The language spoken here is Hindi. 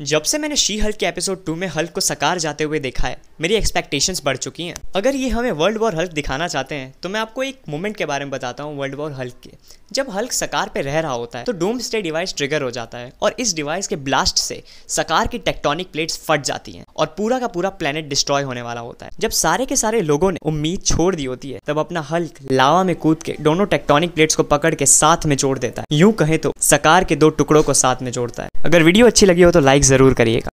जब से मैंने शी हल्क के एपिसोड टू में हल्क को सकार जाते हुए देखा है मेरी एक्सपेक्टेशंस बढ़ चुकी हैं अगर ये हमें वर्ल्ड वॉर हल्क दिखाना चाहते हैं तो मैं आपको एक मोमेंट के बारे में बताता हूँ वर्ल्ड वॉर हल्क के जब हल्क सकार पे रह रहा होता है तो डूम स्टे डिवाइस ट्रिगर हो जाता है और इस डिवाइस के ब्लास्ट से सकार की टेक्टोनिक प्लेट्स फट जाती हैं और पूरा का पूरा प्लेनेट डिस्ट्रॉय होने वाला होता है जब सारे के सारे लोगों ने उम्मीद छोड़ दी होती है तब अपना हल्क लावा में कूद के दोनों टेक्टोनिक प्लेट्स को पकड़ के साथ में जोड़ देता है यूं कहे तो सकार के दो टुकड़ों को साथ में जोड़ता है अगर वीडियो अच्छी लगी हो तो लाइक ज़रूर करिएगा